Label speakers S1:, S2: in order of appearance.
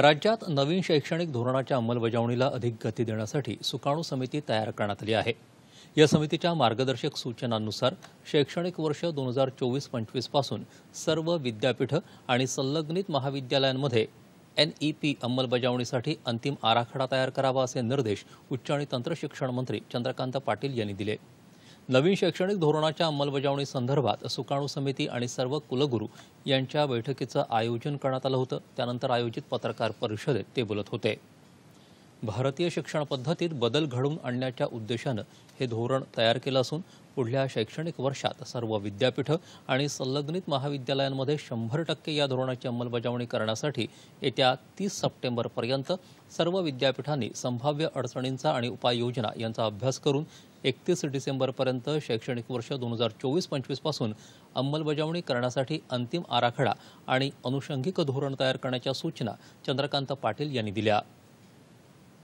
S1: राज्यात नवीन शैक्षणिक धोरणाच्या अंमलबजावणीला अधिक गती देण्यासाठी सुकाणू समिती तयार करण्यात आली आहे या समितीच्या मार्गदर्शक सूचनांनुसार शैक्षणिक वर्ष दोन हजार चोवीस पंचवीसपासून सर्व विद्यापीठं आणि संलग्नित महाविद्यालयांमध्ये एनईपी अंमलबजावणीसाठी अंतिम आराखडा तयार करावा असे निर्देश उच्च आणि तंत्रशिक्षण मंत्री चंद्रकांत पाटील यांनी दिले नवीन शैक्षणिक धोरणाच्या अंमलबजावणी संदर्भात सुकाणू समिती आणि सर्व कुलगुरू यांच्या बैठकीचं आयोजन करण्यात आलं होतं त्यानंतर आयोजित पत्रकार परिषदेत ते बोलत होते भारतीय शिक्षण पद्धतीत बदल घडवून आणण्याच्या उद्देशानं हे धोरण तयार केलं असून पुढल्या शैक्षणिक वर्षात सर्व विद्यापीठं आणि संलग्नित महाविद्यालयांमध्ये शंभर टक्के या धोरणाची अंमलबजावणी करण्यासाठी येत्या तीस सप्टेंबरपर्यंत सर्व विद्यापीठांनी संभाव्य अडचणींचा आणि उपाययोजना यांचा अभ्यास करून एकतीस डिसेंबरपर्यंत शैक्षणिक वर्ष दोन हजार चोवीस पंचवीसपासून अंमलबजावणी करण्यासाठी अंतिम आराखडा आणि अनुषंगिक धोरण तयार करण्याच्या सूचना चंद्रकांत पाटील यांनी दिल्या